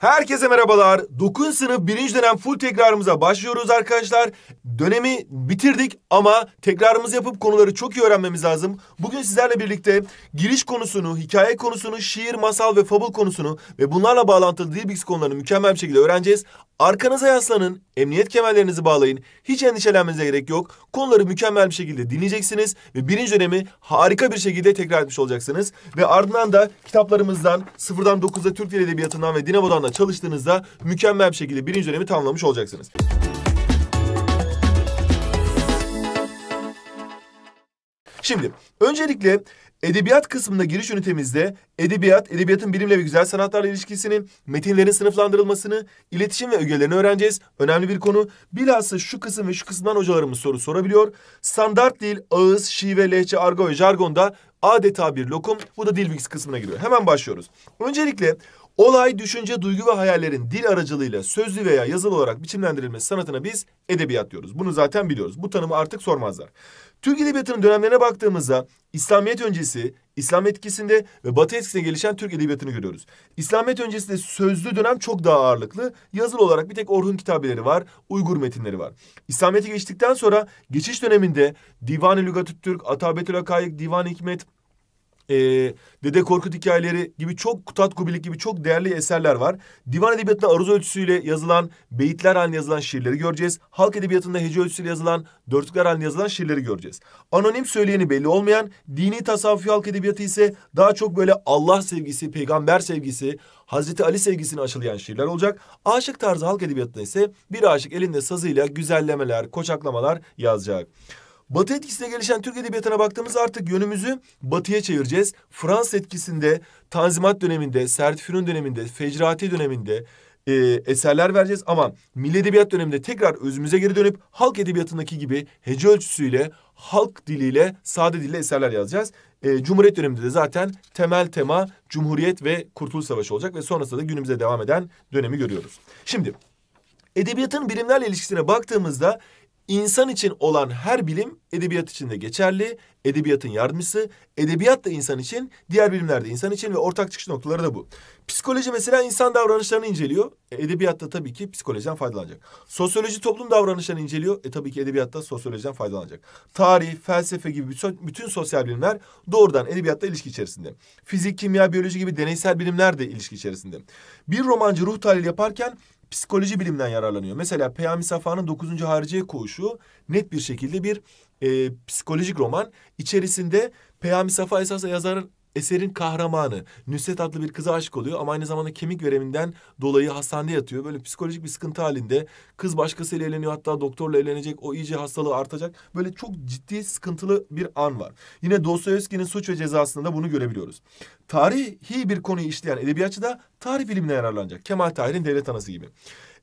Herkese merhabalar. 9. sınıf 1. dönem full tekrarımıza başlıyoruz arkadaşlar. Dönemi bitirdik ama tekrarımızı yapıp konuları çok iyi öğrenmemiz lazım. Bugün sizlerle birlikte giriş konusunu, hikaye konusunu, şiir, masal ve fabul konusunu ve bunlarla bağlantılı dil bilgisi konularını mükemmel bir şekilde öğreneceğiz. Arkanıza yaslanın, emniyet kemerlerinizi bağlayın. Hiç endişelenmenize gerek yok. Konuları mükemmel bir şekilde dinleyeceksiniz ve birinci dönemi harika bir şekilde tekrar etmiş olacaksınız. Ve ardından da kitaplarımızdan sıfırdan 9'da Türk Dil Edebiyatı'ndan ve Dinamo'dan da sonra çalıştığınızda mükemmel bir şekilde birinci dönemi tamamlamış olacaksınız. Şimdi öncelikle Edebiyat kısmında giriş ünitemizde edebiyat, edebiyatın bilimle ve güzel sanatlarla ilişkisini, metinlerin sınıflandırılmasını, iletişim ve ögelerini öğreneceğiz. Önemli bir konu. Bilhassa şu kısım ve şu kısımdan hocalarımız soru sorabiliyor. Standart dil, ağız, şive, lehçe, argo ve jargonda adeta bir lokum. Bu da dil bilgisi kısmına giriyor. Hemen başlıyoruz. Öncelikle Olay, düşünce, duygu ve hayallerin dil aracılığıyla sözlü veya yazılı olarak biçimlendirilmesi sanatına biz edebiyat diyoruz. Bunu zaten biliyoruz. Bu tanımı artık sormazlar. Türk Edebiyatı'nın dönemlerine baktığımızda İslamiyet öncesi, İslam etkisinde ve Batı etkisinde gelişen Türk Edebiyatı'nı görüyoruz. İslamiyet öncesinde sözlü dönem çok daha ağırlıklı. Yazılı olarak bir tek Orhun kitabeleri var, Uygur metinleri var. İslamiyet'e geçtikten sonra geçiş döneminde Divan-ı Lügatüt Türk, Atabetül Akayık, Divan-ı Hikmet, e, Dede Korkut hikayeleri gibi çok Tat Kubilik gibi çok değerli eserler var. Divan edebiyatında aruz ölçüsüyle yazılan beyitler halinde yazılan şiirleri göreceğiz. Halk edebiyatında hece ölçüsüyle yazılan dörtlükler halinde yazılan şiirleri göreceğiz. Anonim söyleyeni belli olmayan dini tasavvufi halk edebiyatı ise daha çok böyle Allah sevgisi, peygamber sevgisi, Hazreti Ali sevgisini aşılayan şiirler olacak. Aşık tarzı halk edebiyatında ise bir aşık elinde sazıyla güzellemeler, koçaklamalar yazacak. Batı etkisine gelişen Türk Edebiyatı'na baktığımızda artık yönümüzü batıya çevireceğiz. Fransız etkisinde, Tanzimat döneminde, Sertifünün döneminde, Fecrati döneminde e, eserler vereceğiz. Ama Milli Edebiyat döneminde tekrar özümüze geri dönüp halk edebiyatındaki gibi hece ölçüsüyle, halk diliyle, sade dille eserler yazacağız. E, Cumhuriyet döneminde de zaten temel tema Cumhuriyet ve Kurtuluş Savaşı olacak ve sonrasında da günümüze devam eden dönemi görüyoruz. Şimdi edebiyatın bilimlerle ilişkisine baktığımızda İnsan için olan her bilim edebiyat için de geçerli. Edebiyatın yardımcısı. Edebiyat da insan için, diğer bilimler de insan için ve ortak çıkış noktaları da bu. Psikoloji mesela insan davranışlarını inceliyor. E, edebiyat da tabii ki psikolojiden faydalanacak. Sosyoloji toplum davranışlarını inceliyor. E tabii ki edebiyat da sosyolojiden faydalanacak. Tarih, felsefe gibi bütün sosyal bilimler doğrudan edebiyatla ilişki içerisinde. Fizik, kimya, biyoloji gibi deneysel bilimler de ilişki içerisinde. Bir romancı ruh tahlili yaparken psikoloji bilimden yararlanıyor. Mesela Peyami Safa'nın 9. Hariciye Koğuşu net bir şekilde bir e, psikolojik roman. İçerisinde Peyami Safa esasında yazarın eserin kahramanı Nüset adlı bir kıza aşık oluyor ama aynı zamanda kemik vereminden dolayı hastanede yatıyor. Böyle psikolojik bir sıkıntı halinde. Kız başkasıyla evleniyor hatta doktorla evlenecek. O iyice hastalığı artacak. Böyle çok ciddi sıkıntılı bir an var. Yine Dostoyevski'nin Suç ve Cezası'nda da bunu görebiliyoruz. Tarihi bir konuyu işleyen edebiyatçı da tarih bilimine yararlanacak. Kemal Tahir'in Devlet Anası gibi.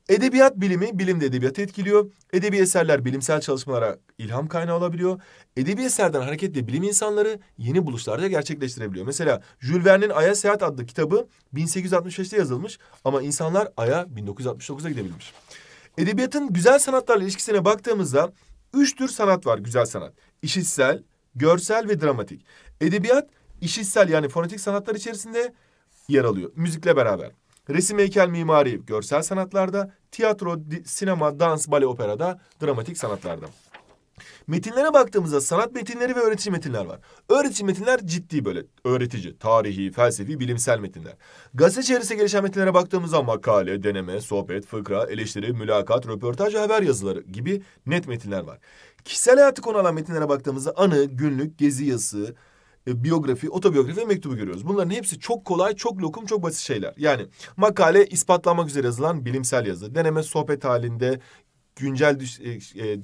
Edebiyat bilimi, bilimde de etkiliyor. Edebi eserler bilimsel çalışmalara ilham kaynağı olabiliyor. Edebi eserden hareketle bilim insanları yeni buluşlar da gerçekleştirebiliyor. Mesela Jules Verne'in Ay'a Seyahat adlı kitabı 1865'te yazılmış ama insanlar Ay'a 1969'a gidebilmiş. Edebiyatın güzel sanatlarla ilişkisine baktığımızda üç tür sanat var güzel sanat. İşitsel, görsel ve dramatik. Edebiyat işitsel yani fonetik sanatlar içerisinde yer alıyor müzikle beraber. Resim, heykel, mimari, görsel sanatlarda, tiyatro, sinema, dans, bale, operada, dramatik sanatlarda. Metinlere baktığımızda sanat metinleri ve öğretici metinler var. Öğretici metinler ciddi böyle öğretici, tarihi, felsefi, bilimsel metinler. Gazete içerisinde gelişen metinlere baktığımızda makale, deneme, sohbet, fıkra, eleştiri, mülakat, röportaj haber yazıları gibi net metinler var. Kişisel hayatı konu alan metinlere baktığımızda anı, günlük, gezi yazısı, e, biyografi, otobiyografi ve mektubu görüyoruz. Bunların hepsi çok kolay, çok lokum, çok basit şeyler. Yani makale ispatlanmak üzere yazılan bilimsel yazı. Deneme sohbet halinde güncel düş, e, e,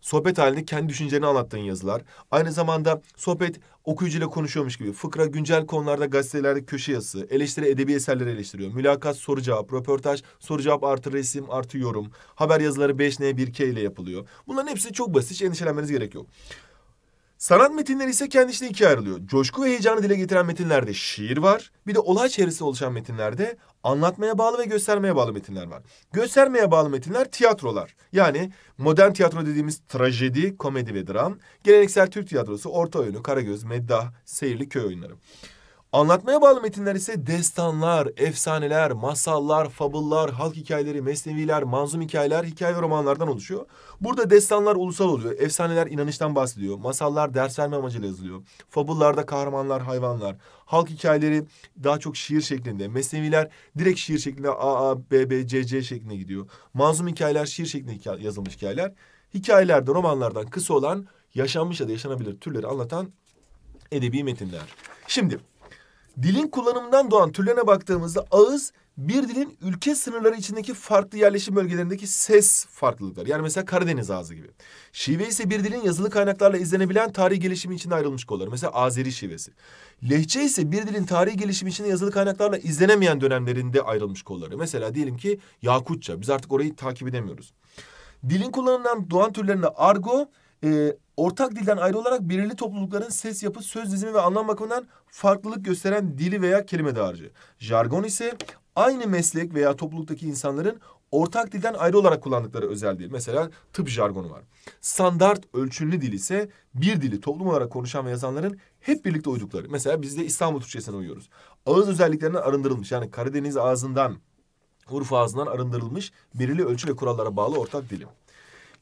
sohbet halinde kendi düşüncelerini anlattığın yazılar. Aynı zamanda sohbet okuyucuyla konuşuyormuş gibi. Fıkra güncel konularda gazetelerde köşe yazısı, eleştiri edebi eserleri eleştiriyor. Mülakat soru cevap, röportaj soru cevap artı resim artı yorum. Haber yazıları 5N 1K ile yapılıyor. Bunların hepsi çok basit hiç endişelenmeniz gerek yok. Sanat metinleri ise kendi ikiye ayrılıyor. Coşku ve heyecanı dile getiren metinlerde şiir var. Bir de olay çevresi oluşan metinlerde anlatmaya bağlı ve göstermeye bağlı metinler var. Göstermeye bağlı metinler tiyatrolar. Yani modern tiyatro dediğimiz trajedi, komedi ve dram. Geleneksel Türk tiyatrosu, orta oyunu, Karagöz, Meddah, Seyirli Köy oyunları. Anlatmaya bağlı metinler ise destanlar, efsaneler, masallar, fabıllar, halk hikayeleri, mesneviler, manzum hikayeler, hikaye ve romanlardan oluşuyor. Burada destanlar ulusal oluyor. Efsaneler inanıştan bahsediyor. Masallar ders verme amacıyla yazılıyor. Fabıllarda kahramanlar, hayvanlar. Halk hikayeleri daha çok şiir şeklinde. Mesneviler direkt şiir şeklinde A, A, B, B, C, C şeklinde gidiyor. Manzum hikayeler şiir şeklinde yazılmış hikayeler. Hikayelerde romanlardan kısa olan yaşanmış ya da yaşanabilir türleri anlatan edebi metinler. Şimdi Dilin kullanımından doğan türlerine baktığımızda ağız bir dilin ülke sınırları içindeki farklı yerleşim bölgelerindeki ses farklılıkları. Yani mesela Karadeniz ağzı gibi. Şive ise bir dilin yazılı kaynaklarla izlenebilen tarihi gelişimi içinde ayrılmış kolları. Mesela Azeri şivesi. Lehçe ise bir dilin tarihi gelişimi içinde yazılı kaynaklarla izlenemeyen dönemlerinde ayrılmış kolları. Mesela diyelim ki Yakutça. Biz artık orayı takip edemiyoruz. Dilin kullanımından doğan türlerinde argo, e, ortak dilden ayrı olarak belirli toplulukların ses yapı, söz dizimi ve anlam bakımından farklılık gösteren dili veya kelime dağarcığı. Jargon ise aynı meslek veya topluluktaki insanların ortak dilden ayrı olarak kullandıkları özel dil. Mesela tıp jargonu var. Standart ölçünlü dil ise bir dili toplum olarak konuşan ve yazanların hep birlikte uydukları. Mesela biz de İstanbul Türkçesine uyuyoruz. Ağız özelliklerinden arındırılmış yani Karadeniz ağzından, Urfa ağzından arındırılmış belirli ölçü ve kurallara bağlı ortak dilim.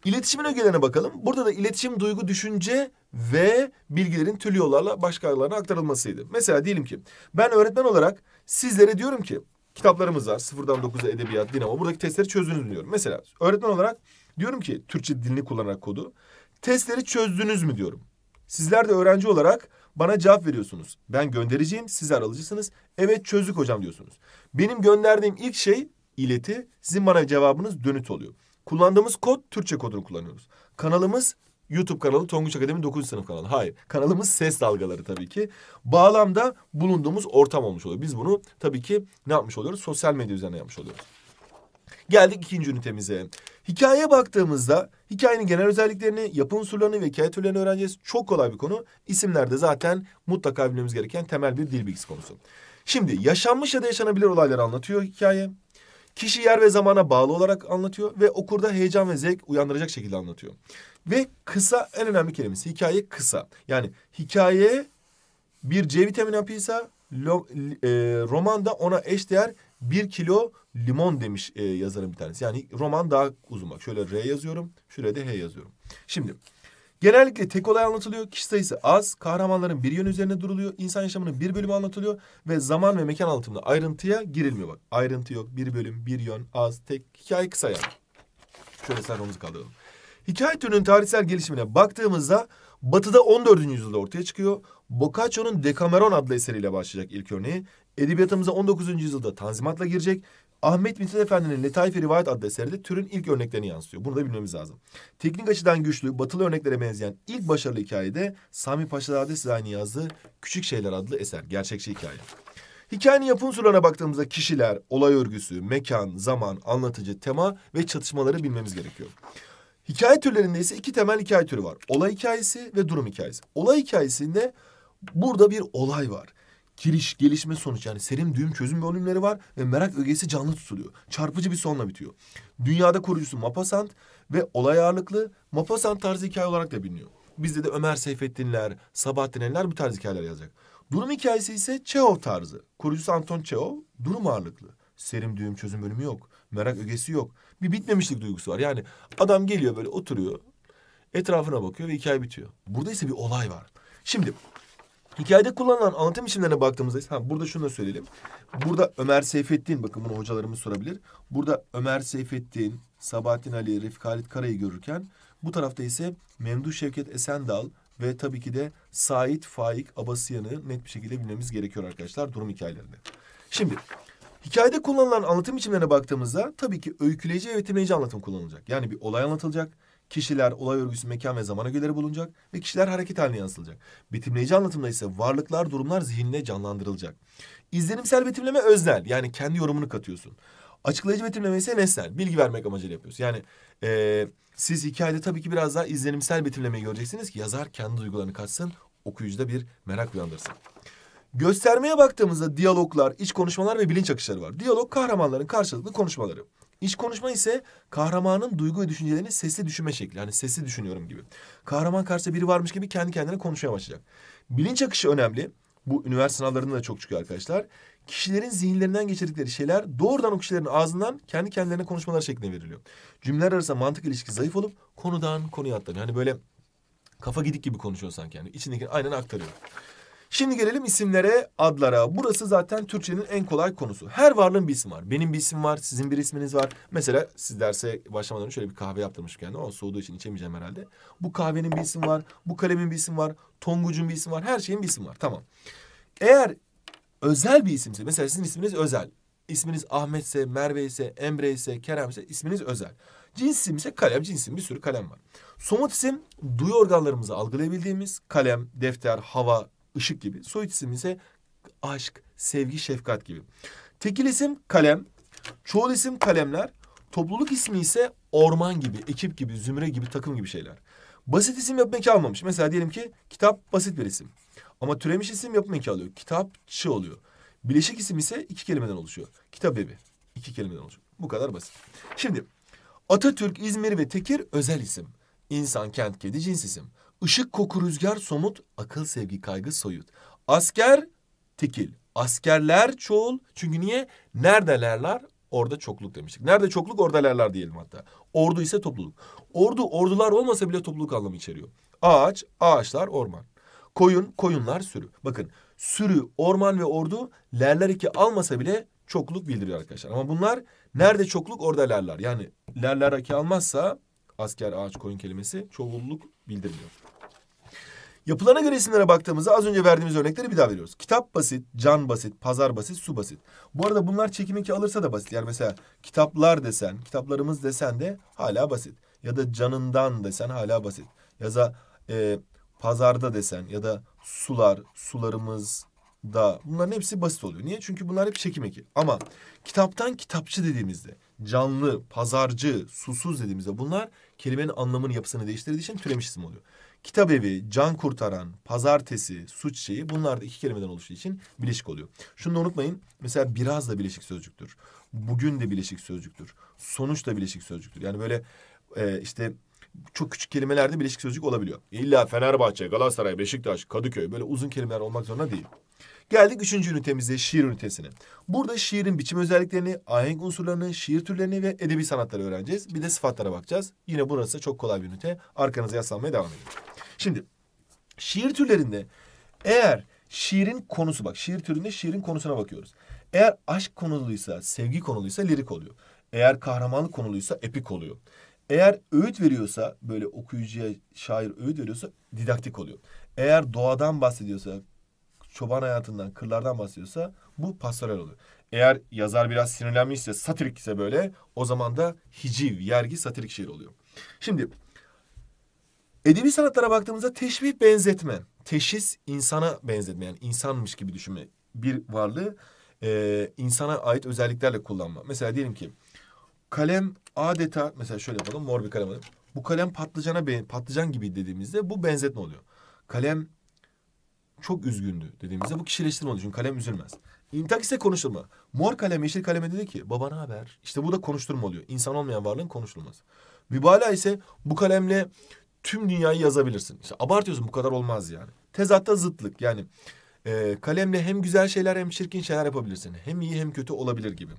İletişimin ögelerine bakalım. Burada da iletişim, duygu, düşünce ve bilgilerin türlü yollarla başkalarına aktarılmasıydı. Mesela diyelim ki ben öğretmen olarak sizlere diyorum ki kitaplarımız var. Sıfırdan dokuza edebiyat, dinamo. Buradaki testleri çözdünüz mü diyorum. Mesela öğretmen olarak diyorum ki Türkçe dilini kullanarak kodu. Testleri çözdünüz mü diyorum. Sizler de öğrenci olarak bana cevap veriyorsunuz. Ben göndereceğim, siz aralıcısınız. Evet çözdük hocam diyorsunuz. Benim gönderdiğim ilk şey ileti, sizin bana cevabınız dönüt oluyor. Kullandığımız kod Türkçe kodunu kullanıyoruz. Kanalımız YouTube kanalı Tonguç Akademi 9. sınıf kanalı. Hayır. Kanalımız ses dalgaları tabii ki. Bağlamda bulunduğumuz ortam olmuş oluyor. Biz bunu tabii ki ne yapmış oluyoruz? Sosyal medya üzerine yapmış oluyoruz. Geldik ikinci ünitemize. Hikayeye baktığımızda hikayenin genel özelliklerini, yapı unsurlarını ve hikaye türlerini öğreneceğiz. Çok kolay bir konu. İsimlerde zaten mutlaka bilmemiz gereken temel bir dil bilgisi konusu. Şimdi yaşanmış ya da yaşanabilir olayları anlatıyor hikaye. Kişi yer ve zamana bağlı olarak anlatıyor ve okurda heyecan ve zevk uyandıracak şekilde anlatıyor. Ve kısa en önemli kelimesi hikaye kısa. Yani hikaye bir C vitamini hapıysa lo, e, roman da ona eşdeğer bir kilo limon demiş e, yazarın bir tanesi. Yani roman daha uzun bak. Şöyle R yazıyorum, şuraya da H yazıyorum. Şimdi Genellikle tek olay anlatılıyor. Kişi sayısı az. Kahramanların bir yön üzerine duruluyor. insan yaşamının bir bölümü anlatılıyor. Ve zaman ve mekan anlatımında ayrıntıya girilmiyor bak. Ayrıntı yok. Bir bölüm, bir yön, az, tek. Hikaye kısa yani. Şöyle sarmamızı kaldıralım. Hikaye türünün tarihsel gelişimine baktığımızda Batı'da 14. yüzyılda ortaya çıkıyor. Boccaccio'nun Decameron adlı eseriyle başlayacak ilk örneği. Edebiyatımıza 19. yüzyılda Tanzimat'la girecek. Ahmet Mithat Efendi'nin "Netayif-i Rivayet adlı eseri türün ilk örneklerini yansıtıyor. Bunu da bilmemiz lazım. Teknik açıdan güçlü, batılı örneklere benzeyen ilk başarılı hikayede Sami Paşazade Sırani yazdığı Küçük Şeyler adlı eser. Gerçekçi hikaye. Hikayenin yapım unsurlarına baktığımızda kişiler, olay örgüsü, mekan, zaman, anlatıcı, tema ve çatışmaları bilmemiz gerekiyor. Hikaye türlerinde ise iki temel hikaye türü var. Olay hikayesi ve durum hikayesi. Olay hikayesinde burada bir olay var. Giriş, gelişme, sonuç yani serim, düğüm, çözüm bölümleri var ve merak ögesi canlı tutuluyor. Çarpıcı bir sonla bitiyor. Dünyada kurucusu Mapasant ve olay ağırlıklı Mapasant tarzı hikaye olarak da biliniyor. Bizde de Ömer Seyfettinler, Sabahattin Eller bu tarz hikayeler yazacak. Durum hikayesi ise Çehov tarzı. Kurucusu Anton Çehov durum ağırlıklı. Serim, düğüm, çözüm bölümü yok. Merak ögesi yok. Bir bitmemişlik duygusu var. Yani adam geliyor böyle oturuyor. Etrafına bakıyor ve hikaye bitiyor. Burada ise bir olay var. Şimdi Hikayede kullanılan anlatım biçimlerine baktığımızda ha, burada şunu da söyleyelim. Burada Ömer Seyfettin bakın bunu hocalarımız sorabilir. Burada Ömer Seyfettin, Sabahattin Ali, Refik Halit Kara'yı görürken bu tarafta ise Memduh Şevket Esendal ve tabii ki de Sait Faik Abasıyan'ı net bir şekilde bilmemiz gerekiyor arkadaşlar durum hikayelerinde. Şimdi hikayede kullanılan anlatım biçimlerine baktığımızda tabii ki öyküleyici ve betimleyici anlatım kullanılacak. Yani bir olay anlatılacak Kişiler olay örgüsü mekan ve zamana göre bulunacak ve kişiler hareket haline yansılacak. Betimleyici anlatımda ise varlıklar, durumlar zihinde canlandırılacak. İzlenimsel betimleme öznel yani kendi yorumunu katıyorsun. Açıklayıcı betimleme ise nesnel. Bilgi vermek amacıyla yapıyorsun. Yani e, siz hikayede tabii ki biraz daha izlenimsel betimlemeyi göreceksiniz ki yazar kendi duygularını katsın. Okuyucuda bir merak uyandırsın. Göstermeye baktığımızda diyaloglar, iç konuşmalar ve bilinç akışları var. Diyalog kahramanların karşılıklı konuşmaları. İç konuşma ise kahramanın duygu ve düşüncelerini sesli düşünme şekli. Yani sesli düşünüyorum gibi. Kahraman karşısında biri varmış gibi kendi kendine konuşmaya başlayacak. Bilinç akışı önemli. Bu üniversite sınavlarında da çok çıkıyor arkadaşlar. Kişilerin zihinlerinden geçirdikleri şeyler doğrudan o kişilerin ağzından kendi kendilerine konuşmalar şeklinde veriliyor. Cümleler arasında mantık ilişki zayıf olup konudan konuya atlanıyor. Hani böyle kafa gidik gibi konuşuyor sanki yani. İçindeki aynen aktarıyor. Şimdi gelelim isimlere, adlara. Burası zaten Türkçenin en kolay konusu. Her varlığın bir isim var. Benim bir isim var, sizin bir isminiz var. Mesela siz derse başlamadan önce şöyle bir kahve yaptırmış kendime O soğuduğu için içemeyeceğim herhalde. Bu kahvenin bir isim var, bu kalemin bir isim var, tongucun bir isim var, her şeyin bir isim var. Tamam. Eğer özel bir isimse, mesela sizin isminiz özel. İsminiz Ahmetse, Merve ise, Emre ise, Kerem ise isminiz özel. Cinsim ise kalem, cinsim bir sürü kalem var. Somut isim duyu organlarımızı algılayabildiğimiz kalem, defter, hava, ışık gibi. Soyut isim ise aşk, sevgi, şefkat gibi. Tekil isim kalem, çoğul isim kalemler, topluluk ismi ise orman gibi, ekip gibi, zümre gibi, takım gibi şeyler. Basit isim yapım eki almamış. Mesela diyelim ki kitap basit bir isim. Ama türemiş isim yapım eki alıyor. Kitapçı oluyor. Bileşik isim ise iki kelimeden oluşuyor. Kitap evi. iki kelimeden oluşuyor. Bu kadar basit. Şimdi Atatürk, İzmir ve Tekir özel isim. İnsan, kent, kedi, cins isim. Işık koku rüzgar somut, akıl sevgi kaygı soyut. Asker tekil. Askerler çoğul. Çünkü niye? Neredelerler? Orada çokluk demiştik. Nerede çokluk orada lerler diyelim hatta. Ordu ise topluluk. Ordu ordular olmasa bile topluluk anlamı içeriyor. Ağaç, ağaçlar, orman. Koyun, koyunlar, sürü. Bakın sürü, orman ve ordu lerler iki almasa bile çokluk bildiriyor arkadaşlar. Ama bunlar nerede çokluk orada lerler. Yani lerler iki almazsa asker, ağaç, koyun kelimesi çoğulluk bildirmiyor. Yapılarına göre isimlere baktığımızda az önce verdiğimiz örnekleri bir daha veriyoruz. Kitap basit, can basit, pazar basit, su basit. Bu arada bunlar çekim iki alırsa da basit. Yani mesela kitaplar desen, kitaplarımız desen de hala basit. Ya da canından desen hala basit. Ya da e, pazarda desen ya da sular, sularımız da bunların hepsi basit oluyor. Niye? Çünkü bunlar hep çekim eki. Ama kitaptan kitapçı dediğimizde canlı, pazarcı, susuz dediğimizde bunlar kelimenin anlamını yapısını değiştirdiği için türemiş isim oluyor. Kitabevi, can kurtaran, pazartesi, suç şeyi bunlar da iki kelimeden oluştuğu için bileşik oluyor. Şunu da unutmayın. Mesela biraz da bileşik sözcüktür. Bugün de bileşik sözcüktür. Sonuç da bileşik sözcüktür. Yani böyle e, işte çok küçük kelimelerde bileşik sözcük olabiliyor. İlla Fenerbahçe, Galatasaray, Beşiktaş, Kadıköy böyle uzun kelimeler olmak zorunda değil. Geldik üçüncü ünitemize şiir ünitesine. Burada şiirin biçim özelliklerini, ahenk unsurlarını, şiir türlerini ve edebi sanatları öğreneceğiz. Bir de sıfatlara bakacağız. Yine burası çok kolay bir ünite. Arkanıza yaslanmaya devam edin. Şimdi şiir türlerinde eğer şiirin konusu bak şiir türünde şiirin konusuna bakıyoruz. Eğer aşk konuluysa, sevgi konuluysa lirik oluyor. Eğer kahramanlık konuluysa epik oluyor. Eğer öğüt veriyorsa böyle okuyucuya şair öğüt veriyorsa didaktik oluyor. Eğer doğadan bahsediyorsa, çoban hayatından, kırlardan bahsediyorsa bu pastoral oluyor. Eğer yazar biraz sinirlenmişse, satirik ise böyle o zaman da hiciv, yergi, satirik şiir oluyor. Şimdi edebi sanatlara baktığımızda teşbih benzetme, teşhis insana benzetme yani insanmış gibi düşünme bir varlığı e, insana ait özelliklerle kullanma. Mesela diyelim ki kalem adeta mesela şöyle yapalım mor bir kalem alalım. Bu kalem patlıcana patlıcan gibi dediğimizde bu benzetme oluyor. Kalem çok üzgündü dediğimizde bu kişileştirme olduğu için kalem üzülmez. İntak ise konuşulma. Mor kalem yeşil kaleme dedi ki baba ne haber? İşte bu da konuşturma oluyor. İnsan olmayan varlığın konuşulması. Mübalağa ise bu kalemle tüm dünyayı yazabilirsin. İşte abartıyorsun bu kadar olmaz yani. Tezatta zıtlık yani e, kalemle hem güzel şeyler hem çirkin şeyler yapabilirsin. Hem iyi hem kötü olabilir gibi.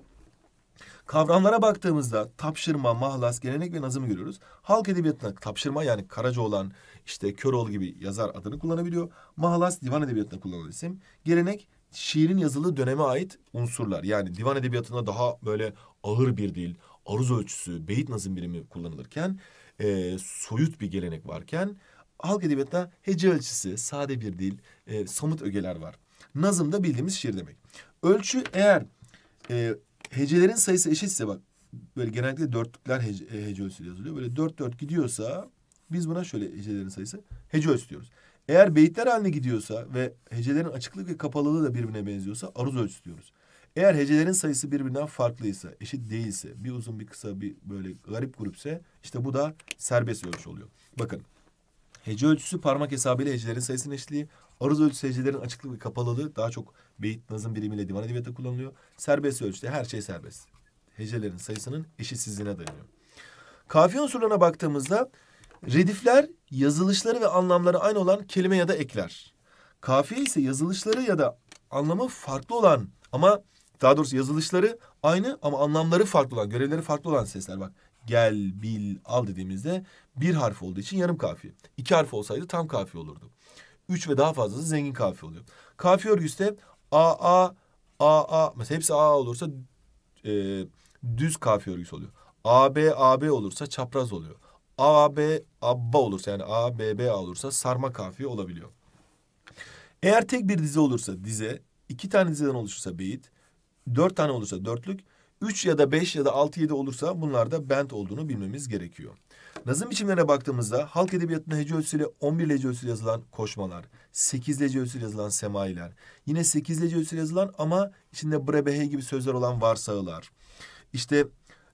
Kavramlara baktığımızda tapşırma, mahlas, gelenek ve nazımı görüyoruz. Halk edebiyatına tapşırma yani Karacaoğlan, işte Köroğlu gibi yazar adını kullanabiliyor. Mahalas divan edebiyatında kullanılan isim. Gelenek şiirin yazılı döneme ait unsurlar. Yani divan edebiyatında daha böyle ağır bir dil, aruz ölçüsü, beyit nazım birimi kullanılırken... E, ...soyut bir gelenek varken... Halk edebiyatta hece ölçüsü, sade bir dil, e, somut ögeler var. Nazım da bildiğimiz şiir demek. Ölçü eğer e, hecelerin sayısı eşitse bak böyle genellikle dörtlükler hece, e, hece ölçüsü yazılıyor. Böyle dört dört gidiyorsa biz buna şöyle hecelerin sayısı hece ölçüsü diyoruz. Eğer beyitler haline gidiyorsa ve hecelerin açıklık ve kapalılığı da birbirine benziyorsa aruz ölçüsü diyoruz. Eğer hecelerin sayısı birbirinden farklıysa, eşit değilse, bir uzun bir kısa bir böyle garip grupse işte bu da serbest ölçü oluyor. Bakın hece ölçüsü parmak hesabıyla hecelerin sayısının eşitliği, aruz ölçüsü hecelerin açıklık ve kapalılığı daha çok beyit nazım birimiyle divan edebiyatı kullanılıyor. Serbest ölçüde her şey serbest. Hecelerin sayısının eşitsizliğine dayanıyor. Kafiye unsurlarına baktığımızda Redifler yazılışları ve anlamları aynı olan kelime ya da ekler. Kafiye ise yazılışları ya da anlamı farklı olan ama daha doğrusu yazılışları aynı ama anlamları farklı olan, görevleri farklı olan sesler. Bak gel, bil, al dediğimizde bir harf olduğu için yarım kafiye. İki harf olsaydı tam kafiye olurdu. Üç ve daha fazlası zengin kafiye oluyor. Kafiye örgüste a, a, a, a mesela hepsi a olursa e, düz kafiye örgüsü oluyor. A, B, A, B olursa çapraz oluyor. A, B, Abba olursa yani A, B, B A olursa sarma kafiye olabiliyor. Eğer tek bir dize olursa dize, iki tane diziden oluşursa beyit, dört tane olursa dörtlük, üç ya da beş ya da altı yedi olursa bunlarda da bent olduğunu bilmemiz gerekiyor. Nazım biçimlerine baktığımızda halk edebiyatında hece ölçüsüyle 11 hece ölçüsüyle yazılan koşmalar, 8 hece ölçüsüyle yazılan semailer, yine 8 hece ölçüsüyle yazılan ama içinde brebehe gibi sözler olan varsağılar. İşte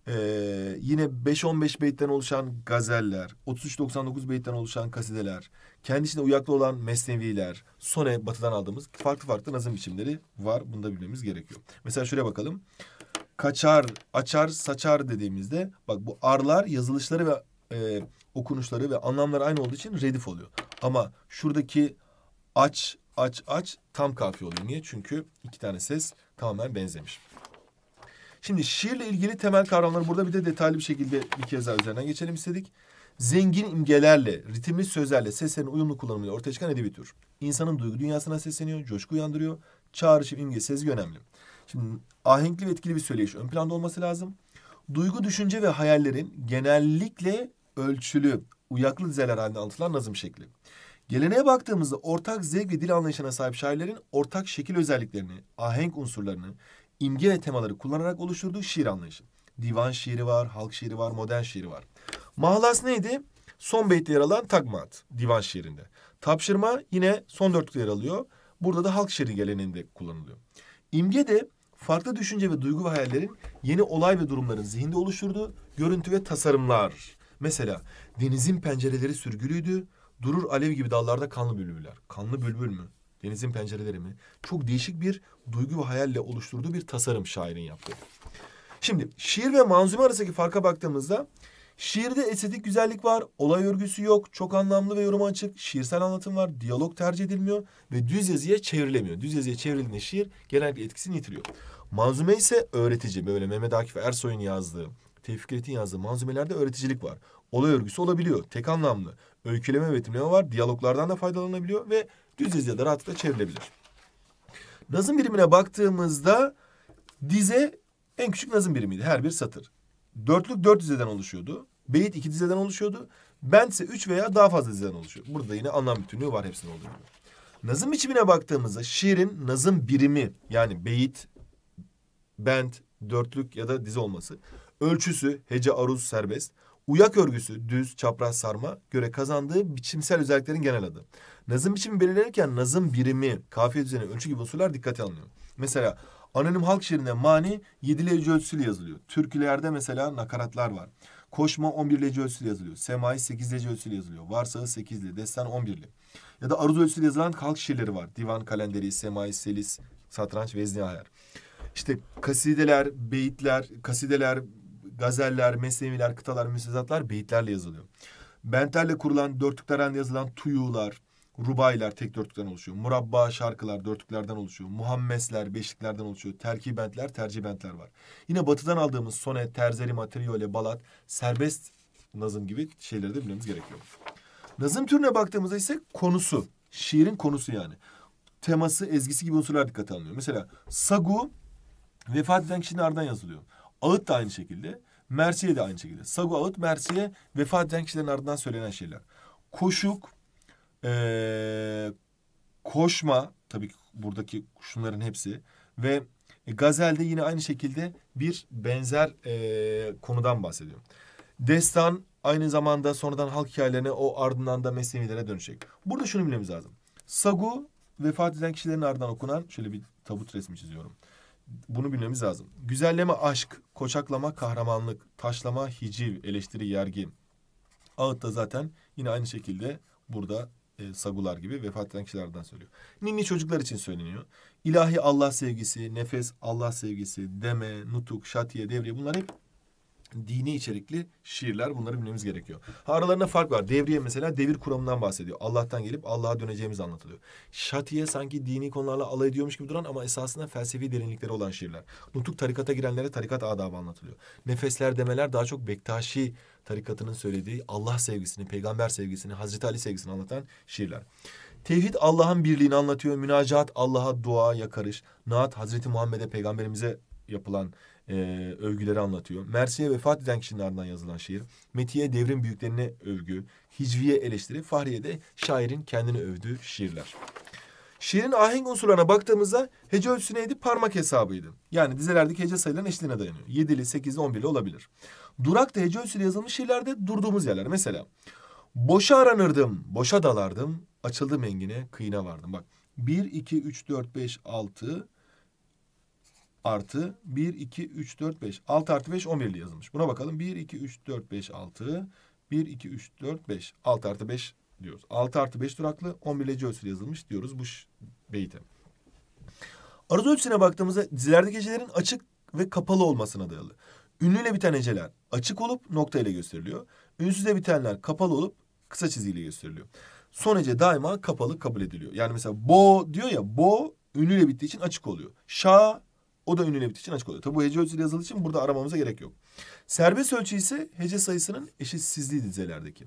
ee, yine 5-15 beytten oluşan gazeller, 33-99 beytten oluşan kasideler, kendi içinde uyaklı olan mesneviler, sone batıdan aldığımız farklı farklı nazım biçimleri var. Bunu da bilmemiz gerekiyor. Mesela şuraya bakalım. Kaçar, açar, saçar dediğimizde bak bu arlar yazılışları ve e, okunuşları ve anlamları aynı olduğu için redif oluyor. Ama şuradaki aç, aç, aç tam kafi oluyor. Niye? Çünkü iki tane ses tamamen benzemiş. Şimdi şiirle ilgili temel kavramları burada bir de detaylı bir şekilde bir kez daha üzerinden geçelim istedik. Zengin imgelerle, ritimli sözlerle, seslerin uyumlu kullanımıyla ortaya çıkan edebi tür. İnsanın duygu dünyasına sesleniyor, coşku uyandırıyor. Çağrışım, imge, sezgi önemli. Şimdi ahenkli ve etkili bir söyleyiş ön planda olması lazım. Duygu, düşünce ve hayallerin genellikle ölçülü, uyaklı dizeler halinde anlatılan nazım şekli. Geleneğe baktığımızda ortak zevk ve dil anlayışına sahip şairlerin ortak şekil özelliklerini, ahenk unsurlarını, imge ve temaları kullanarak oluşturduğu şiir anlayışı. Divan şiiri var, halk şiiri var, modern şiiri var. Mahlas neydi? Son beytte yer alan tagmat divan şiirinde. Tapşırma yine son dörtlükte yer alıyor. Burada da halk şiiri geleneğinde kullanılıyor. İmge de farklı düşünce ve duygu ve hayallerin yeni olay ve durumların zihinde oluşturduğu görüntü ve tasarımlar. Mesela denizin pencereleri sürgülüydü, durur alev gibi dallarda kanlı bülbüller. Kanlı bülbül mü? Denizin pencereleri mi? Çok değişik bir duygu ve hayalle oluşturduğu bir tasarım şairin yaptığı. Şimdi şiir ve manzume arasındaki farka baktığımızda şiirde estetik güzellik var, olay örgüsü yok, çok anlamlı ve yoruma açık, şiirsel anlatım var, diyalog tercih edilmiyor ve düz yazıya çevrilemiyor. Düz yazıya çevrildiğinde şiir genellikle etkisini yitiriyor. Manzume ise öğretici. Böyle Mehmet Akif Ersoy'un yazdığı, Tevfik Üret'in yazdığı manzumelerde öğreticilik var. Olay örgüsü olabiliyor. Tek anlamlı. Öyküleme ve betimleme var. Diyaloglardan da faydalanabiliyor ve düz dizye de rahatlıkla çevrilebilir. Nazım birimine baktığımızda dize en küçük nazım birimiydi her bir satır. Dörtlük dört dizeden oluşuyordu. Beyit iki dizeden oluşuyordu. Bent ise üç veya daha fazla dizeden oluşuyor. Burada yine anlam bütünlüğü var hepsinin olduğu Nazım biçimine baktığımızda şiirin nazım birimi yani beyit, bent, dörtlük ya da dize olması, ölçüsü, hece, aruz, serbest, Uyak örgüsü düz, çapraz sarma göre kazandığı biçimsel özelliklerin genel adı. Nazım biçimi belirlenirken nazım birimi, kafiye düzeni, ölçü gibi unsurlar dikkate alınıyor. Mesela anonim halk şiirinde mani yedili hece ölçüsüyle yazılıyor. Türkülerde mesela nakaratlar var. Koşma 11 lece ölçüsüyle yazılıyor. Semai 8 lece ölçüsüyle yazılıyor. Varsağı 8'li, destan 11'li. Ya da aruz ölçüsüyle yazılan halk şiirleri var. Divan, kalenderi, semai, selis, satranç, vezni ayar. İşte kasideler, beyitler, kasideler, gazeller, mesneviler, kıtalar, müstezatlar beyitlerle yazılıyor. Benterle kurulan dörtlüklerden yazılan tuyular, rubaylar tek dörtlükten oluşuyor. Murabba şarkılar dörtlüklerden oluşuyor. Muhammesler beşliklerden oluşuyor. Terkibentler, tercibentler var. Yine batıdan aldığımız sone, terzerima, triyole, balat, serbest nazım gibi şeyleri de bilmemiz gerekiyor. Nazım türüne baktığımızda ise konusu, şiirin konusu yani. Teması, ezgisi gibi unsurlar dikkate alınıyor. Mesela sagu vefat eden kişinin ardından yazılıyor. Ağıt da aynı şekilde. Mersiye de aynı şekilde. Sagu Ağıt, Mersiye vefat eden kişilerin ardından söylenen şeyler. Koşuk, ee, koşma tabii ki buradaki şunların hepsi ve Gazel'de yine aynı şekilde bir benzer e, konudan bahsediyorum. Destan aynı zamanda sonradan halk hikayelerine o ardından da mesnevilere dönecek. Burada şunu bilmemiz lazım. Sagu vefat eden kişilerin ardından okunan şöyle bir tabut resmi çiziyorum. Bunu bilmemiz lazım. Güzelleme aşk, koçaklama kahramanlık, taşlama hiciv, eleştiri yergi. Ağıt da zaten yine aynı şekilde burada e, sagular gibi vefat eden kişilerden söylüyor. Ninni çocuklar için söyleniyor. İlahi Allah sevgisi, nefes Allah sevgisi, deme, nutuk, şatiye, devriye bunlar hep dini içerikli şiirler bunları bilmemiz gerekiyor. aralarında fark var. Devriye mesela devir kuramından bahsediyor. Allah'tan gelip Allah'a döneceğimiz anlatılıyor. Şatiye sanki dini konularla alay ediyormuş gibi duran ama esasında felsefi derinlikleri olan şiirler. Nutuk tarikata girenlere tarikat adabı anlatılıyor. Nefesler demeler daha çok Bektaşi tarikatının söylediği Allah sevgisini, peygamber sevgisini, Hazreti Ali sevgisini anlatan şiirler. Tevhid Allah'ın birliğini anlatıyor. Münacat Allah'a dua, yakarış. Naat Hazreti Muhammed'e peygamberimize yapılan e, övgüleri anlatıyor. Mersi'ye vefat eden kişinin ardından yazılan şiir. Metiye devrim büyüklerine övgü, Hicviye eleştiri, Fahriye'de şairin kendini övdüğü şiirler. Şiirin ahenk unsurlarına baktığımızda hece ölçüsü neydi? Parmak hesabıydı. Yani dizelerdeki hece sayılarının eşliğine dayanıyor. Yedili, sekizli, on birli olabilir. Durakta hece ölçüsüyle yazılmış şiirlerde durduğumuz yerler. Mesela boşa aranırdım, boşa dalardım, açıldım engine, kıyına vardım. Bak 1, 2, 3, 4, 5, 6, artı 1, 2, 3, 4, 5. 6 artı 5 11'li yazılmış. Buna bakalım. 1, 2, 3, 4, 5, 6. 1, 2, 3, 4, 5. 6 artı 5 diyoruz. 6 artı 5 duraklı 11'leci ölçülü yazılmış diyoruz bu beyte. Aruz ölçüsüne baktığımızda dizilerdeki hecelerin açık ve kapalı olmasına dayalı. Ünlüyle biten heceler açık olup nokta ile gösteriliyor. Ünsüzle bitenler kapalı olup kısa çizgiyle gösteriliyor. Son hece daima kapalı kabul ediliyor. Yani mesela bo diyor ya bo ünlüyle bittiği için açık oluyor. Şa o da ünlü bittiği için açık oluyor. Tabi bu hece ölçüsü yazıldığı için burada aramamıza gerek yok. Serbest ölçü ise hece sayısının eşitsizliği dizelerdeki.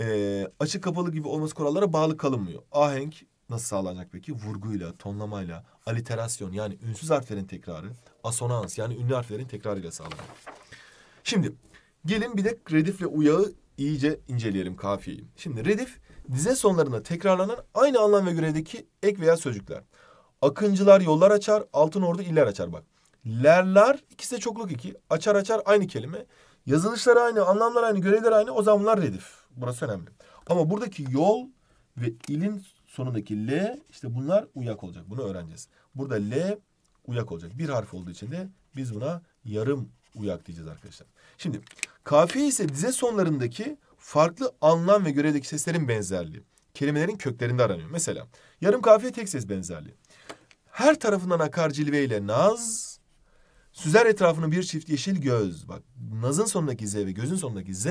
Ee, açık kapalı gibi olması kurallara bağlı kalınmıyor. Ahenk nasıl sağlanacak peki? Vurguyla, tonlamayla, aliterasyon yani ünsüz harflerin tekrarı, asonans yani ünlü harflerin tekrarıyla sağlanıyor. Şimdi gelin bir de redifle uyağı iyice inceleyelim kafiyeyi. Şimdi redif dize sonlarında tekrarlanan aynı anlam ve görevdeki ek veya sözcükler. Akıncılar yollar açar, altın Altınordu iller açar bak. Lerler ikisi de çokluk iki. Açar açar aynı kelime. yazılışlar aynı, anlamlar aynı, görevler aynı. O zaman bunlar redif. Burası önemli. Ama buradaki yol ve ilin sonundaki L işte bunlar uyak olacak. Bunu öğreneceğiz. Burada L uyak olacak. Bir harf olduğu için de biz buna yarım uyak diyeceğiz arkadaşlar. Şimdi kafiye ise dize sonlarındaki farklı anlam ve görevdeki seslerin benzerliği. Kelimelerin köklerinde aranıyor. Mesela yarım kafiye tek ses benzerliği. Her tarafından akar cilveyle naz. Süzer etrafını bir çift yeşil göz. Bak nazın sonundaki z ve gözün sonundaki z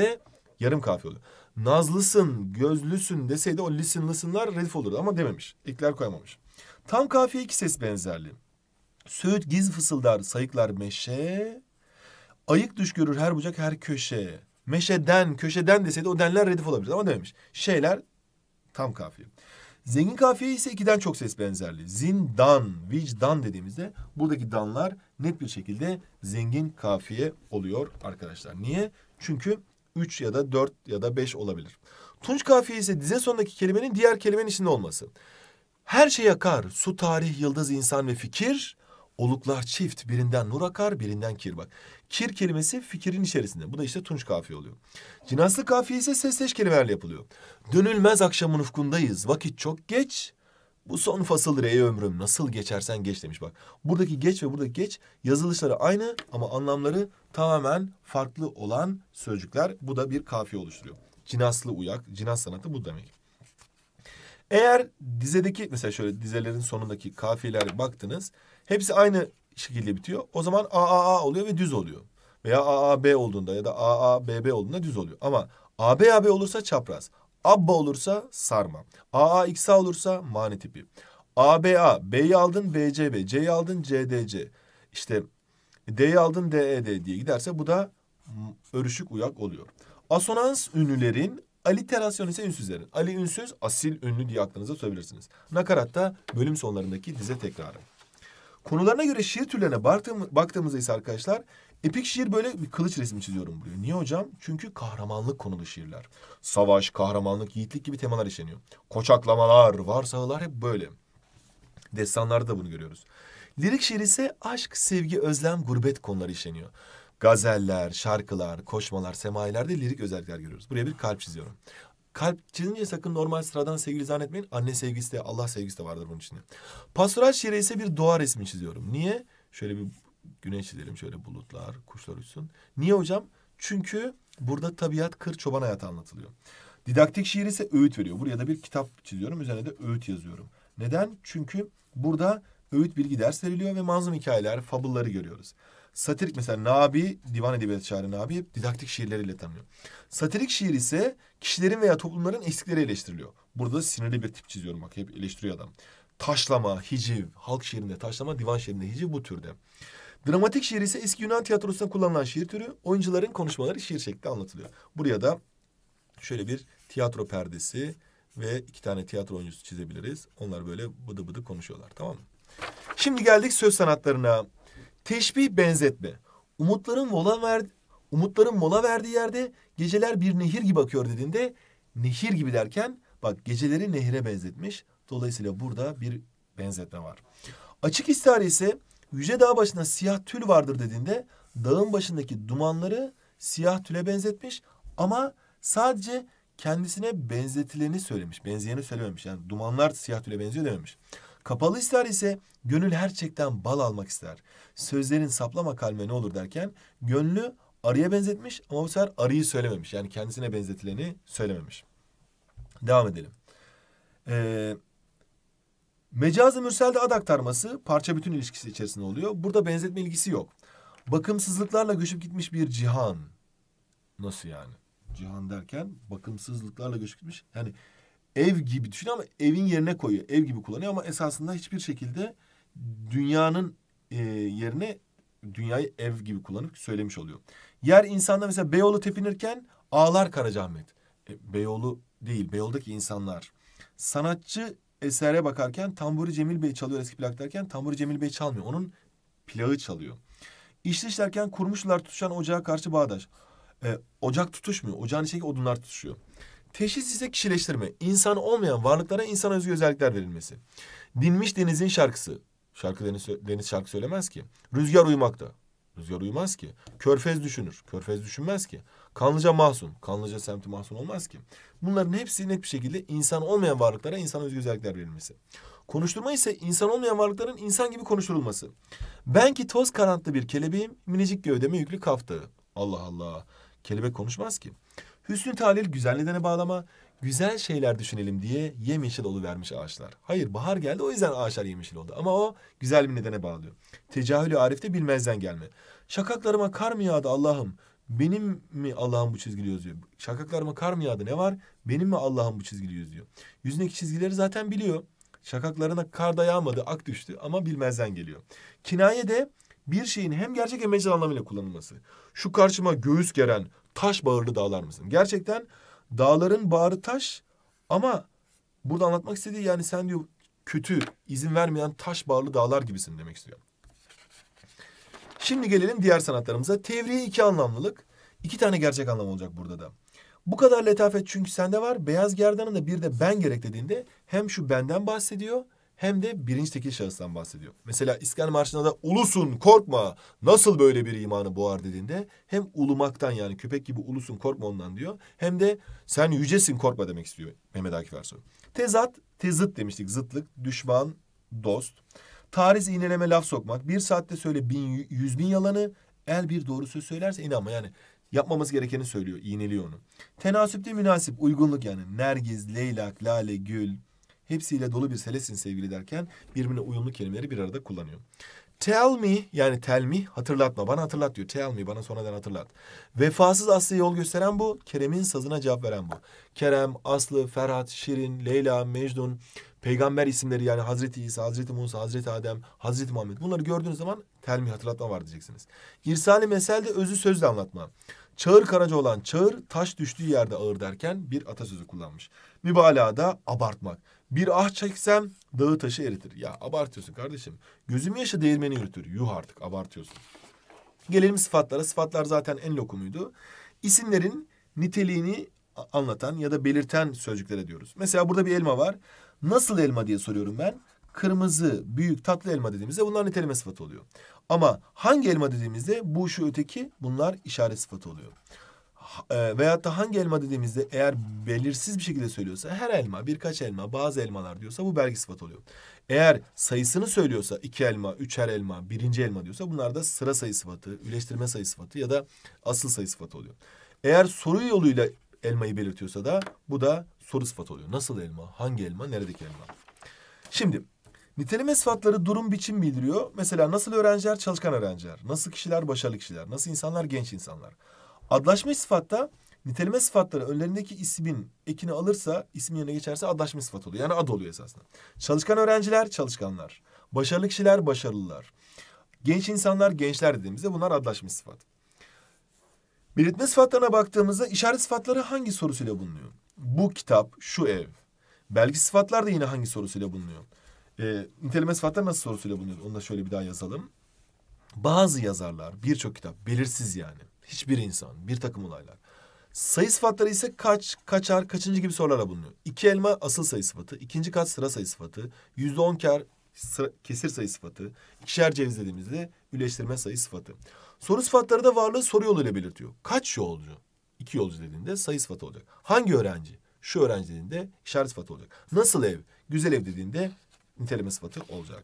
yarım kafi oluyor. Nazlısın, gözlüsün deseydi o lisin lısınlar redif olurdu ama dememiş. İkler koymamış. Tam kafiye iki ses benzerliği. Söğüt giz fısıldar, sayıklar meşe. Ayık düş görür her bucak her köşe. Meşeden, köşeden deseydi o denler redif olabilirdi ama dememiş. Şeyler tam kafiye. Zengin kafiye ise ikiden çok ses benzerli. Zindan, vicdan dediğimizde buradaki danlar net bir şekilde zengin kafiye oluyor arkadaşlar. Niye? Çünkü üç ya da dört ya da beş olabilir. Tunç kafiye ise dize sonundaki kelimenin diğer kelimenin içinde olması. Her şey akar, su, tarih, yıldız, insan ve fikir. Oluklar çift, birinden nur akar, birinden kir bak. Kir kelimesi fikirin içerisinde. Bu da işte Tunç kafiye oluyor. Cinaslı kafiye ise sesleş kelimelerle yapılıyor. Dönülmez akşamın ufkundayız. Vakit çok geç. Bu son fasıldır ey ömrüm. Nasıl geçersen geç demiş bak. Buradaki geç ve buradaki geç yazılışları aynı ama anlamları tamamen farklı olan sözcükler. Bu da bir kafiye oluşturuyor. Cinaslı uyak, cinas sanatı bu demek. Eğer dizedeki mesela şöyle dizelerin sonundaki kafiyelere baktınız. Hepsi aynı şekilde bitiyor. O zaman AAA oluyor ve düz oluyor. Veya AAB olduğunda ya da AABB olduğunda düz oluyor. Ama ABAB olursa çapraz. Abba olursa sarma. AAXA olursa mani tipi. ABA, B'yi aldın BCB, C'yi aldın CDC. İşte D'yi aldın DED e diye giderse bu da örüşük uyak oluyor. Asonans ünlülerin aliterasyon ise ünsüzlerin. Ali ünsüz, asil ünlü diye aklınıza tutabilirsiniz. Nakaratta bölüm sonlarındaki dize tekrarı. Konularına göre şiir türlerine baktığımızda ise arkadaşlar epik şiir böyle bir kılıç resmi çiziyorum buraya. Niye hocam? Çünkü kahramanlık konulu şiirler. Savaş, kahramanlık, yiğitlik gibi temalar işleniyor. Koçaklamalar, varsağılar hep böyle. Destanlarda da bunu görüyoruz. Lirik şiir ise aşk, sevgi, özlem, gurbet konuları işleniyor. Gazeller, şarkılar, koşmalar, semailerde lirik özellikler görüyoruz. Buraya bir kalp çiziyorum. Kalp çizince sakın normal sıradan sevgili zannetmeyin. Anne sevgisi de Allah sevgisi de vardır bunun içinde. Pastoral şiire ise bir doğa resmi çiziyorum. Niye? Şöyle bir güneş çizelim şöyle bulutlar, kuşlar uçsun. Niye hocam? Çünkü burada tabiat, kır, çoban hayatı anlatılıyor. Didaktik şiir ise öğüt veriyor. Buraya da bir kitap çiziyorum. Üzerine de öğüt yazıyorum. Neden? Çünkü burada öğüt bilgi ders veriliyor ve manzum hikayeler, fabulları görüyoruz. Satirik mesela Nabi, divan edebiyatı şairi Nabi hep didaktik şiirleriyle tanınıyor. Satirik şiir ise kişilerin veya toplumların eksikleri eleştiriliyor. Burada sinirli bir tip çiziyorum bak hep eleştiriyor adam. Taşlama, hiciv, halk şiirinde taşlama, divan şiirinde hiciv bu türde. Dramatik şiir ise eski Yunan tiyatrosunda kullanılan şiir türü. Oyuncuların konuşmaları şiir şeklinde anlatılıyor. Buraya da şöyle bir tiyatro perdesi ve iki tane tiyatro oyuncusu çizebiliriz. Onlar böyle bıdı bıdı konuşuyorlar tamam mı? Şimdi geldik söz sanatlarına. Teşbih benzetme. Umutların mola verdi, umutların mola verdiği yerde geceler bir nehir gibi akıyor dediğinde nehir gibi derken bak geceleri nehire benzetmiş. Dolayısıyla burada bir benzetme var. Açık istihare ise yüce dağ başında siyah tül vardır dediğinde dağın başındaki dumanları siyah tüle benzetmiş ama sadece kendisine benzetileni söylemiş. Benzeyeni söylememiş. Yani dumanlar siyah tüle benziyor dememiş. Kapalı ister ise gönül her bal almak ister. Sözlerin saplama kalme ne olur derken gönlü arıya benzetmiş ama bu sefer arıyı söylememiş. Yani kendisine benzetileni söylememiş. Devam edelim. Ee, mecaz mürselde ad aktarması parça bütün ilişkisi içerisinde oluyor. Burada benzetme ilgisi yok. Bakımsızlıklarla göçüp gitmiş bir cihan. Nasıl yani? Cihan derken bakımsızlıklarla göçüp gitmiş. Yani ev gibi düşünüyor ama evin yerine koyuyor. Ev gibi kullanıyor ama esasında hiçbir şekilde dünyanın e, yerine dünyayı ev gibi kullanıp söylemiş oluyor. Yer insanda mesela Beyoğlu tepinirken ağlar Karacaahmet. E, Beyoğlu değil, Beyoğlu'daki insanlar. Sanatçı esere bakarken Tamburi Cemil Bey çalıyor eski plak derken Tamburi Cemil Bey çalmıyor. Onun plağı çalıyor. İşte işlerken kurmuşlar tutuşan ocağa karşı bağdaş. E, ocak tutuşmuyor. Ocağın içindeki odunlar tutuşuyor. Teşhis ise kişileştirme. İnsan olmayan varlıklara insan özgü özellikler verilmesi. Dinmiş denizin şarkısı. Şarkı deniz, deniz şarkı söylemez ki. Rüzgar uyumakta. Rüzgar uyumaz ki. Körfez düşünür. Körfez düşünmez ki. Kanlıca masum, Kanlıca semti masum olmaz ki. Bunların hepsi net bir şekilde insan olmayan varlıklara insan özgü özellikler verilmesi. Konuşturma ise insan olmayan varlıkların insan gibi konuşturulması. Ben ki toz karantlı bir kelebeğim, minicik gövdeme yüklü kaftağı. Allah Allah. Kelebek konuşmaz ki. Hüsnü talil güzel nedene bağlama, güzel şeyler düşünelim diye yemyeşil vermiş ağaçlar. Hayır bahar geldi o yüzden ağaçlar yemyeşil oldu ama o güzel bir nedene bağlıyor. Tecahülü arifte bilmezden gelme. Şakaklarıma kar mı yağdı Allah'ım? Benim mi Allah'ım bu çizgili yazıyor? Şakaklarıma kar mı yağdı ne var? Benim mi Allah'ım bu çizgili yazıyor? Yüzündeki çizgileri zaten biliyor. Şakaklarına kar da yağmadı, ak düştü ama bilmezden geliyor. Kinaye de bir şeyin hem gerçek hem mecal anlamıyla kullanılması. Şu karşıma göğüs geren, taş bağırlı dağlar mısın? Gerçekten dağların bağrı taş ama burada anlatmak istediği yani sen diyor kötü, izin vermeyen taş bağlı dağlar gibisin demek istiyor. Şimdi gelelim diğer sanatlarımıza. Tevriye iki anlamlılık. iki tane gerçek anlam olacak burada da. Bu kadar letafet çünkü sende var. Beyaz gerdanın da bir de ben gerek dediğinde hem şu benden bahsediyor hem de birinci tekil şahıstan bahsediyor. Mesela İskender Marşı'nda da ulusun korkma nasıl böyle bir imanı boğar dediğinde hem ulumaktan yani köpek gibi ulusun korkma ondan diyor. Hem de sen yücesin korkma demek istiyor Mehmet Akif Ersoy. Tezat, tezıt demiştik zıtlık, düşman, dost. Tariz iğneleme laf sokmak. Bir saatte söyle bin, yüz bin yalanı. El bir doğru söz söylerse inanma yani yapmamız gerekeni söylüyor, iğneliyor onu. Tenasüpte münasip, uygunluk yani. Nergiz, leylak, lale, gül, hepsiyle dolu bir selesin sevgili derken birbirine uyumlu kelimeleri bir arada kullanıyor. Tell me yani tell me hatırlatma bana hatırlat diyor. Tell me bana sonradan hatırlat. Vefasız Aslı'ya yol gösteren bu. Kerem'in sazına cevap veren bu. Kerem, Aslı, Ferhat, Şirin, Leyla, Mecnun, peygamber isimleri yani Hazreti İsa, Hazreti Musa, Hazreti Adem, Hazreti Muhammed. Bunları gördüğünüz zaman tell me hatırlatma var diyeceksiniz. İrsali mesel de özü sözle anlatma. Çağır karaca olan çağır taş düştüğü yerde ağır derken bir atasözü kullanmış. da abartmak. Bir ah çeksem dağı taşı eritir. Ya abartıyorsun kardeşim. Gözüm yaşa değirmeni yürütür. Yuh artık abartıyorsun. Gelelim sıfatlara. Sıfatlar zaten en lokumuydu. İsimlerin niteliğini anlatan ya da belirten sözcüklere diyoruz. Mesela burada bir elma var. Nasıl elma diye soruyorum ben. Kırmızı, büyük, tatlı elma dediğimizde bunlar niteleme sıfatı oluyor. Ama hangi elma dediğimizde bu, şu, öteki bunlar işaret sıfatı oluyor e, veyahut da hangi elma dediğimizde eğer belirsiz bir şekilde söylüyorsa her elma, birkaç elma, bazı elmalar diyorsa bu belge sıfat oluyor. Eğer sayısını söylüyorsa iki elma, üçer elma, birinci elma diyorsa bunlar da sıra sayı sıfatı, üleştirme sayı sıfatı ya da asıl sayı sıfatı oluyor. Eğer soru yoluyla elmayı belirtiyorsa da bu da soru sıfatı oluyor. Nasıl elma, hangi elma, neredeki elma? Şimdi Niteleme sıfatları durum biçim bildiriyor. Mesela nasıl öğrenciler çalışkan öğrenciler, nasıl kişiler başarılı kişiler, nasıl insanlar genç insanlar. Adlaşma sıfatta niteleme sıfatları önlerindeki ismin ekini alırsa, ismin yerine geçerse adlaşma sıfat oluyor. Yani ad oluyor esasında. Çalışkan öğrenciler, çalışkanlar. Başarılı kişiler, başarılılar. Genç insanlar, gençler dediğimizde bunlar adlaşma sıfat. Belirtme sıfatlarına baktığımızda işaret sıfatları hangi sorusuyla bulunuyor? Bu kitap, şu ev. Belki sıfatlar da yine hangi sorusuyla bulunuyor? E, niteleme sıfatları nasıl sorusuyla bulunuyor? Onu da şöyle bir daha yazalım. Bazı yazarlar, birçok kitap, belirsiz yani. Hiçbir insan. Bir takım olaylar. Sayı sıfatları ise kaç, kaçar, kaçıncı gibi sorularla bulunuyor. İki elma asıl sayı sıfatı, ikinci kat sıra sayı sıfatı, yüzde on kar sıra, kesir sayı sıfatı, ikişer ceviz dediğimizde üleştirme sayı sıfatı. Soru sıfatları da varlığı soru yoluyla belirtiyor. Kaç yolcu? İki yolcu dediğinde sayı sıfatı olacak. Hangi öğrenci? Şu öğrenci dediğinde işaret sıfatı olacak. Nasıl ev? Güzel ev dediğinde niteleme sıfatı olacak.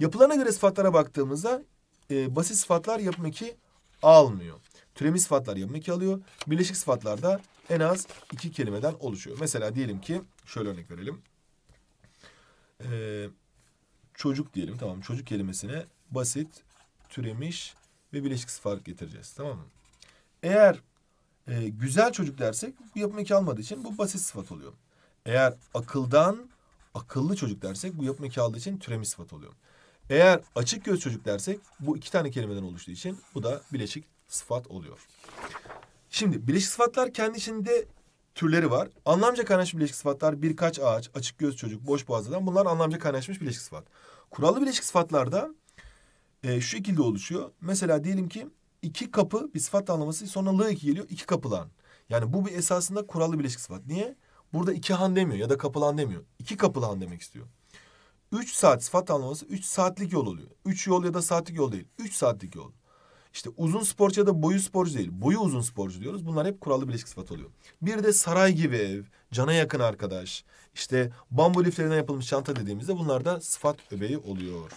Yapılana göre sıfatlara baktığımızda e, basit sıfatlar yapım iki almıyor türemiş sıfatlar yapımı iki alıyor. Birleşik sıfatlar da en az iki kelimeden oluşuyor. Mesela diyelim ki şöyle örnek verelim. Ee, çocuk diyelim tamam çocuk kelimesine basit, türemiş ve birleşik sıfat getireceğiz tamam mı? Eğer e, güzel çocuk dersek bu yapım iki almadığı için bu basit sıfat oluyor. Eğer akıldan akıllı çocuk dersek bu yapım iki aldığı için türemiş sıfat oluyor. Eğer açık göz çocuk dersek bu iki tane kelimeden oluştuğu için bu da bileşik sıfat oluyor. Şimdi bileşik sıfatlar kendi içinde türleri var. Anlamca kaynaşmış bileşik sıfatlar birkaç ağaç, açık göz çocuk, boş boğaz adam bunlar anlamca kaynaşmış bileşik sıfat. Kurallı bileşik sıfatlarda e, şu şekilde oluşuyor. Mesela diyelim ki iki kapı bir sıfat anlaması sonra lı iki geliyor iki kapılan. Yani bu bir esasında kurallı bileşik sıfat. Niye? Burada iki han demiyor ya da kapılan demiyor. İki kapılan demek istiyor. Üç saat sıfat anlaması üç saatlik yol oluyor. Üç yol ya da saatlik yol değil. Üç saatlik yol. İşte uzun sporcu ya da boyu sporcu değil. Boyu uzun sporcu diyoruz. Bunlar hep kurallı bir ilişki oluyor. Bir de saray gibi ev, cana yakın arkadaş, işte bambu liflerinden yapılmış çanta dediğimizde bunlar da sıfat öbeği oluyor.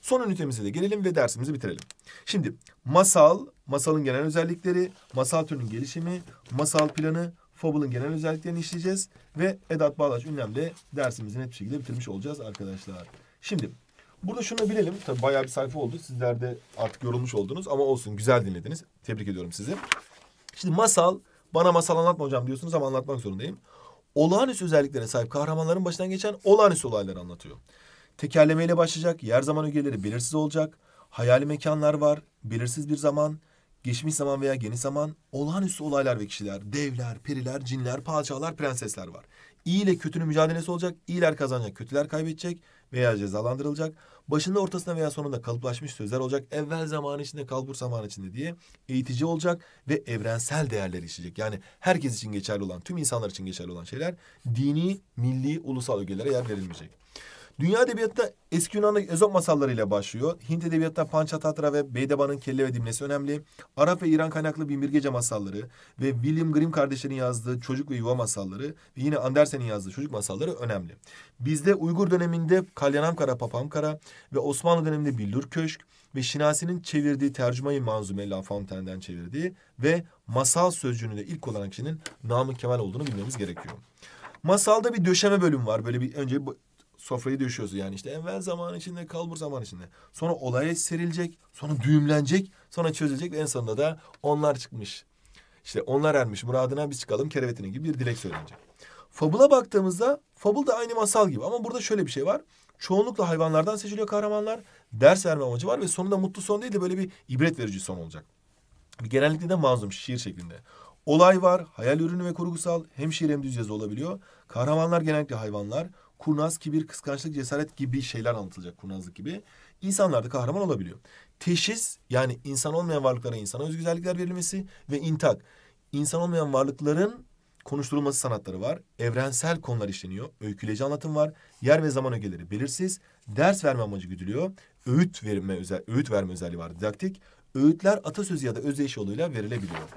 Son ünitemize de gelelim ve dersimizi bitirelim. Şimdi masal, masalın genel özellikleri, masal türünün gelişimi, masal planı, Fable'ın genel özelliklerini işleyeceğiz. Ve Edat Bağlaç ünlemle dersimizi net bir şekilde bitirmiş olacağız arkadaşlar. Şimdi Burada şunu bilelim. Tabii bayağı bir sayfa oldu. Sizler de artık yorulmuş oldunuz ama olsun güzel dinlediniz. Tebrik ediyorum sizi. Şimdi masal bana masal anlatma hocam diyorsunuz ama anlatmak zorundayım. Olağanüstü özelliklere sahip kahramanların başından geçen olağanüstü olayları anlatıyor. Tekerlemeyle başlayacak, yer zaman ögeleri belirsiz olacak, hayali mekanlar var, belirsiz bir zaman, geçmiş zaman veya geniş zaman, olağanüstü olaylar ve kişiler, devler, periler, cinler, padişahlar, prensesler var. İyi ile kötünün mücadelesi olacak, iyiler kazanacak, kötüler kaybedecek, veya cezalandırılacak. Başında ortasında veya sonunda kalıplaşmış sözler olacak. Evvel zaman içinde kalbur zaman içinde diye eğitici olacak ve evrensel değerler işleyecek. Yani herkes için geçerli olan tüm insanlar için geçerli olan şeyler dini, milli, ulusal ögelere yer verilmeyecek. Dünya edebiyatında eski Yunan'da Ezop masallarıyla başlıyor. Hint edebiyatta Panchatatra ve Beydeba'nın Kelle ve Dimnesi önemli. Arap ve İran kaynaklı Binbir Gece masalları ve William Grimm kardeşlerin yazdığı Çocuk ve Yuva masalları ve yine Andersen'in yazdığı çocuk masalları önemli. Bizde Uygur döneminde Kalyanamkara Papamkara ve Osmanlı döneminde Billur Köşk ve Şinasi'nin çevirdiği tercümayı Manzume La Fontaine'den çevirdiği ve masal sözcüğünü de ilk kullanan kişinin Namık Kemal olduğunu bilmemiz gerekiyor. Masalda bir döşeme bölüm var. Böyle bir önce sofrayı döşüyoruz yani işte evvel zaman içinde kalbur zaman içinde. Sonra olaya serilecek, sonra düğümlenecek, sonra çözülecek ve en sonunda da onlar çıkmış. İşte onlar ermiş muradına biz çıkalım kerevetinin gibi bir dilek söylenecek. Fable'a baktığımızda Fable da aynı masal gibi ama burada şöyle bir şey var. Çoğunlukla hayvanlardan seçiliyor kahramanlar. Ders verme amacı var ve sonunda mutlu son değil de böyle bir ibret verici son olacak. Genellikle de mazlum şiir şeklinde. Olay var, hayal ürünü ve kurgusal hem şiir hem düz yazı olabiliyor. Kahramanlar genellikle hayvanlar. Kurnaz, kibir, kıskançlık, cesaret gibi şeyler anlatılacak kurnazlık gibi. İnsanlar da kahraman olabiliyor. Teşhis yani insan olmayan varlıklara insana öz güzellikler verilmesi ve intak. İnsan olmayan varlıkların konuşturulması sanatları var. Evrensel konular işleniyor. Öyküleyici anlatım var. Yer ve zaman ögeleri belirsiz. Ders verme amacı güdülüyor. Öğüt verme, özel, öğüt verme özelliği var didaktik. Öğütler atasözü ya da özdeyiş yoluyla verilebiliyor.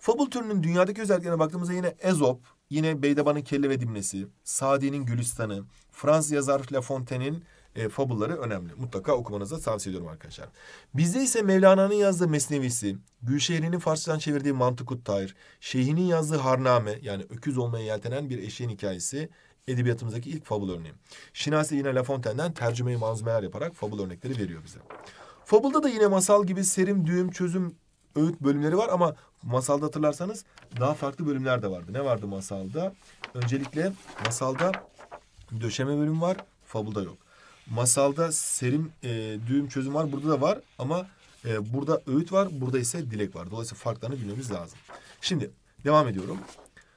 Fabul türünün dünyadaki özelliklerine baktığımızda yine Ezop, Yine Beydaba'nın Kelle ve Dimnesi, Sadi'nin Gülistan'ı, Fransız yazar La Fontaine'in e, fabulları önemli. Mutlaka okumanızı tavsiye ediyorum arkadaşlar. Bizde ise Mevlana'nın yazdığı Mesnevisi, Gülşehri'nin Farsçadan çevirdiği Mantıkut Tahir, Şeyh'inin yazdığı Harname yani öküz olmaya yeltenen bir eşeğin hikayesi edebiyatımızdaki ilk fabul örneği. Şinasi yine La Fontaine'den tercümeyi manzumeler yaparak fabul örnekleri veriyor bize. Fabulda da yine masal gibi serim, düğüm, çözüm öğüt bölümleri var ama masalda hatırlarsanız daha farklı bölümler de vardı. Ne vardı masalda? Öncelikle masalda döşeme bölümü var, fabulda yok. Masalda serim, e, düğüm çözüm var, burada da var ama e, burada öğüt var, burada ise dilek var. Dolayısıyla farklarını bilmemiz lazım. Şimdi devam ediyorum.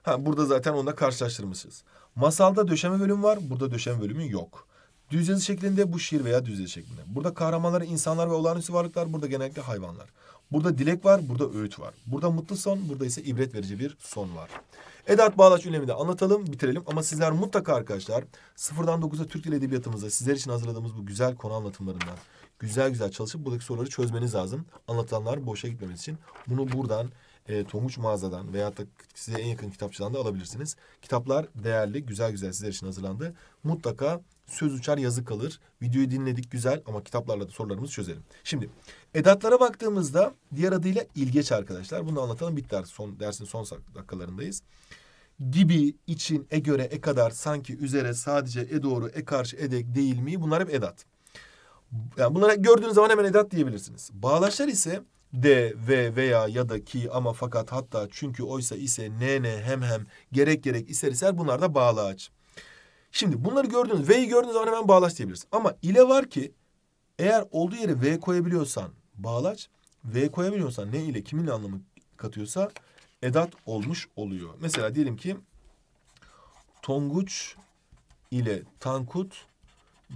Ha, burada zaten onunla karşılaştırmışız. Masalda döşeme bölümü var, burada döşeme bölümü yok. Düz yazı şeklinde bu şiir veya düz yazı şeklinde. Burada kahramanları insanlar ve olağanüstü varlıklar, burada genellikle hayvanlar. Burada dilek var, burada öğüt var. Burada mutlu son, burada ise ibret verici bir son var. Edat Bağlaç Ünlemi de anlatalım, bitirelim. Ama sizler mutlaka arkadaşlar sıfırdan dokuza Türk dil Edebiyatımızda sizler için hazırladığımız bu güzel konu anlatımlarından güzel güzel çalışıp buradaki soruları çözmeniz lazım. Anlatılanlar boşa gitmemesi için bunu buradan e, Tonguç mağazadan veya da size en yakın kitapçıdan da alabilirsiniz. Kitaplar değerli, güzel güzel sizler için hazırlandı. Mutlaka söz uçar yazı kalır. Videoyu dinledik güzel ama kitaplarla da sorularımızı çözelim. Şimdi edatlara baktığımızda diğer adıyla ilgeç arkadaşlar. Bunu anlatalım bitti artık son, dersin son dakikalarındayız. Gibi, için, e göre, e kadar, sanki, üzere, sadece, e doğru, e karşı, e dek değil mi? Bunlar hep edat. Yani bunları gördüğünüz zaman hemen edat diyebilirsiniz. Bağlaçlar ise de ve veya ya da ki ama fakat hatta çünkü oysa ise ne ne hem hem gerek gerek ister ister bunlar da bağlaç. Şimdi bunları gördüğünüz V'yi gördüğünüz zaman hemen bağlaç diyebiliriz. Ama ile var ki eğer olduğu yere V koyabiliyorsan bağlaç, V koyabiliyorsan ne ile kimin anlamı katıyorsa edat olmuş oluyor. Mesela diyelim ki Tonguç ile Tankut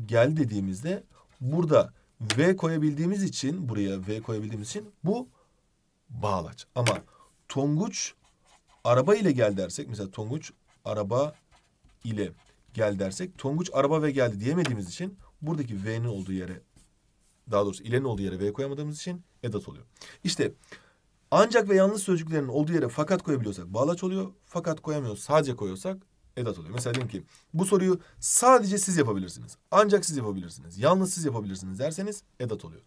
gel dediğimizde burada V koyabildiğimiz için buraya V koyabildiğimiz için bu bağlaç. Ama Tonguç araba ile gel dersek mesela Tonguç araba ile gel dersek Tonguç araba ve geldi diyemediğimiz için buradaki V'nin olduğu yere daha doğrusu ilenin olduğu yere V koyamadığımız için edat oluyor. İşte ancak ve yalnız sözcüklerin olduğu yere fakat koyabiliyorsak bağlaç oluyor. Fakat koyamıyoruz sadece koyuyorsak edat oluyor. Mesela diyelim ki bu soruyu sadece siz yapabilirsiniz. Ancak siz yapabilirsiniz. Yalnız siz yapabilirsiniz derseniz edat oluyor.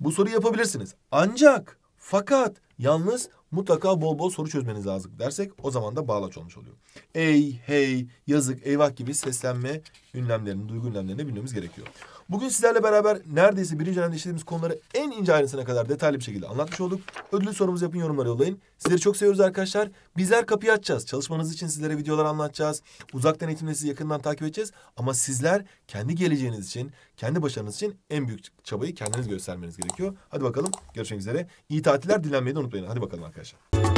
Bu soruyu yapabilirsiniz. Ancak fakat yalnız mutlaka bol bol soru çözmeniz lazım dersek o zaman da bağlaç olmuş oluyor. Ey, hey, yazık, eyvah gibi seslenme ünlemlerini, duygu ünlemlerini bilmemiz gerekiyor. Bugün sizlerle beraber neredeyse birinci önemli işlediğimiz konuları en ince ayrıntısına kadar detaylı bir şekilde anlatmış olduk. Ödülü sorumuzu yapın, yorumlara yollayın. Sizleri çok seviyoruz arkadaşlar. Bizler kapıyı açacağız. Çalışmanız için sizlere videolar anlatacağız. Uzaktan eğitimle sizi yakından takip edeceğiz. Ama sizler kendi geleceğiniz için, kendi başarınız için en büyük çabayı kendiniz göstermeniz gerekiyor. Hadi bakalım görüşmek üzere. İyi tatiller dinlenmeyi de unutmayın. Hadi bakalım arkadaşlar.